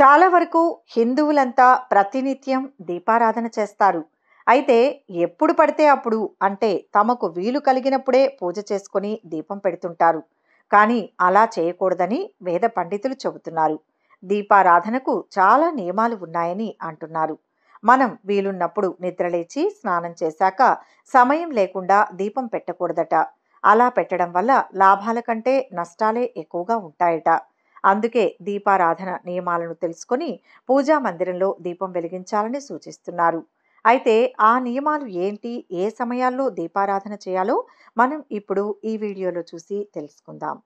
చాలా వరకు హిందువులంతా ప్రతినిత్యం దీపారాధన చేస్తారు అయితే ఎప్పుడు పడితే అప్పుడు అంటే తమకు వీలు కలిగినప్పుడే పూజ చేసుకుని దీపం పెడుతుంటారు కానీ అలా చేయకూడదని వేద పండితులు చెబుతున్నారు దీపారాధనకు చాలా నియమాలు ఉన్నాయని అంటున్నారు మనం వీలున్నప్పుడు నిద్రలేచి స్నానం చేశాక సమయం లేకుండా దీపం పెట్టకూడదట అలా పెట్టడం వల్ల లాభాల కంటే నష్టాలే ఎక్కువగా ఉంటాయట అందుకే దీపారాధన నియమాలను తెలుసుకొని పూజా మందిరంలో దీపం వెలిగించాలని సూచిస్తున్నారు అయితే ఆ నియమాలు ఏంటి ఏ సమయాల్లో దీపారాధన చేయాలో మనం ఇప్పుడు ఈ వీడియోలో చూసి తెలుసుకుందాం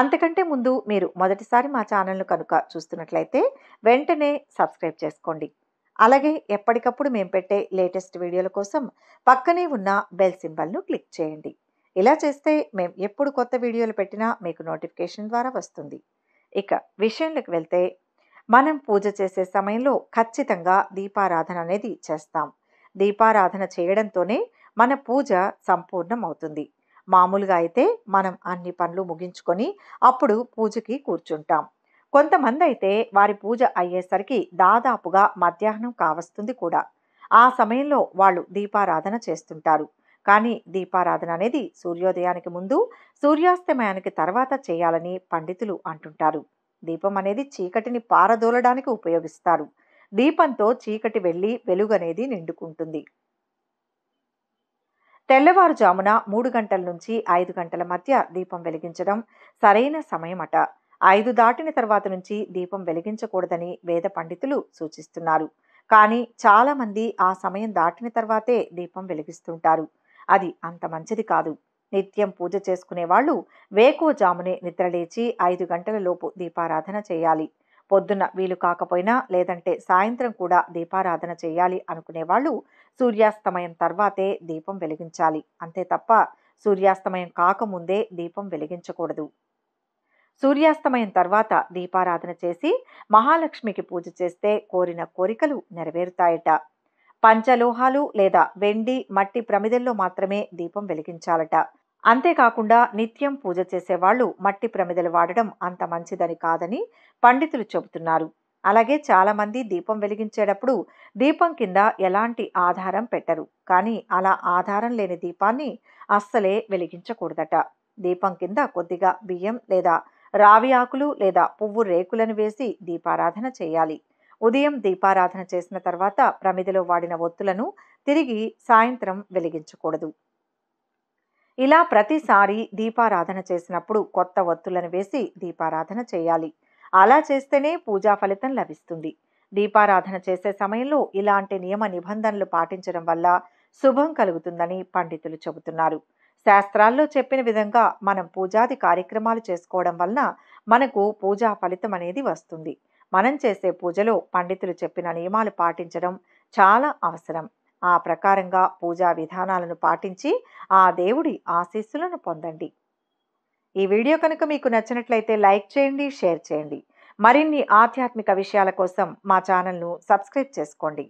అంతకంటే ముందు మీరు మొదటిసారి మా ఛానల్ను కనుక చూస్తున్నట్లయితే వెంటనే సబ్స్క్రైబ్ చేసుకోండి అలాగే ఎప్పటికప్పుడు మేము పెట్టే లేటెస్ట్ వీడియోల కోసం పక్కనే ఉన్న బెల్ సింబల్ను క్లిక్ చేయండి ఇలా చేస్తే మేము ఎప్పుడు కొత్త వీడియోలు పెట్టినా మీకు నోటిఫికేషన్ ద్వారా వస్తుంది ఇక విషయంలోకి వెళ్తే మనం పూజ చేసే సమయంలో ఖచ్చితంగా దీపారాధన అనేది చేస్తాం దీపారాధన చేయడంతోనే మన పూజ సంపూర్ణం అవుతుంది మామూలుగా అయితే మనం అన్ని పనులు ముగించుకొని అప్పుడు పూజకి కూర్చుంటాం కొంతమంది అయితే వారి పూజ అయ్యేసరికి దాదాపుగా మధ్యాహ్నం కావస్తుంది కూడా ఆ సమయంలో వాళ్ళు దీపారాధన చేస్తుంటారు కానీ దీపారాధన అనేది సూర్యోదయానికి ముందు సూర్యాస్తమయానికి తర్వాత చేయాలని పండితులు అంటుంటారు దీపం అనేది చీకటిని పారదోలడానికి ఉపయోగిస్తారు దీపంతో చీకటి వెళ్ళి వెలుగనేది నిండుకుంటుంది తెల్లవారుజామున మూడు గంటల నుంచి ఐదు గంటల మధ్య దీపం వెలిగించడం సరైన సమయమట ఐదు దాటిన తర్వాత నుంచి దీపం వెలిగించకూడదని వేద పండితులు సూచిస్తున్నారు కానీ చాలామంది ఆ సమయం దాటిన తర్వాతే దీపం వెలిగిస్తుంటారు అది అంత మంచిది కాదు నిత్యం పూజ చేసుకునేవాళ్ళు వేకోజామునే నిద్రలేచి ఐదు గంటల లోపు దీపారాధన చేయాలి పొద్దున్న వీలు కాకపోయినా లేదంటే సాయంత్రం కూడా దీపారాధన చేయాలి అనుకునేవాళ్ళు సూర్యాస్తమయం తర్వాతే దీపం వెలిగించాలి అంతే తప్ప సూర్యాస్తమయం కాకముందే దీపం వెలిగించకూడదు సూర్యాస్తమయం తర్వాత దీపారాధన చేసి మహాలక్ష్మికి పూజ చేస్తే కోరిన కోరికలు నెరవేరుతాయట పంచలోహాలు లేదా వెండి మట్టి ప్రమిదల్లో మాత్రమే దీపం వెలిగించాలట అంతేకాకుండా నిత్యం పూజ చేసేవాళ్లు మట్టి ప్రమిదలు వాడడం అంత మంచిదని కాదని పండితులు చెబుతున్నారు అలాగే చాలామంది దీపం వెలిగించేటప్పుడు దీపం కింద ఎలాంటి ఆధారం పెట్టరు కానీ అలా ఆధారం లేని దీపాన్ని అస్సలే వెలిగించకూడదట దీపం కింద కొద్దిగా బియ్యం లేదా రావి ఆకులు లేదా పువ్వు రేకులను వేసి దీపారాధన చేయాలి ఉదయం దీపారాధన చేసిన తర్వాత ప్రమిదలో వాడిన ఒత్తులను తిరిగి సాయంత్రం వెలిగించకూడదు ఇలా ప్రతిసారి దీపారాధన చేసినప్పుడు కొత్త ఒత్తులను వేసి దీపారాధన చేయాలి అలా చేస్తేనే పూజా ఫలితం లభిస్తుంది దీపారాధన చేసే సమయంలో ఇలాంటి నియమ నిబంధనలు పాటించడం వల్ల శుభం కలుగుతుందని పండితులు చెబుతున్నారు శాస్త్రాల్లో చెప్పిన విధంగా మనం పూజాది కార్యక్రమాలు చేసుకోవడం వలన మనకు పూజా ఫలితం అనేది వస్తుంది మనం చేసే పూజలో పండితులు చెప్పిన నియమాలు పాటించడం చాలా అవసరం ఆ ప్రకారంగా పూజా విధానాలను పాటించి ఆ దేవుడి ఆశీస్సులను పొందండి ఈ వీడియో కనుక మీకు నచ్చినట్లయితే లైక్ చేయండి షేర్ చేయండి మరిన్ని ఆధ్యాత్మిక విషయాల కోసం మా ఛానల్ను సబ్స్క్రైబ్ చేసుకోండి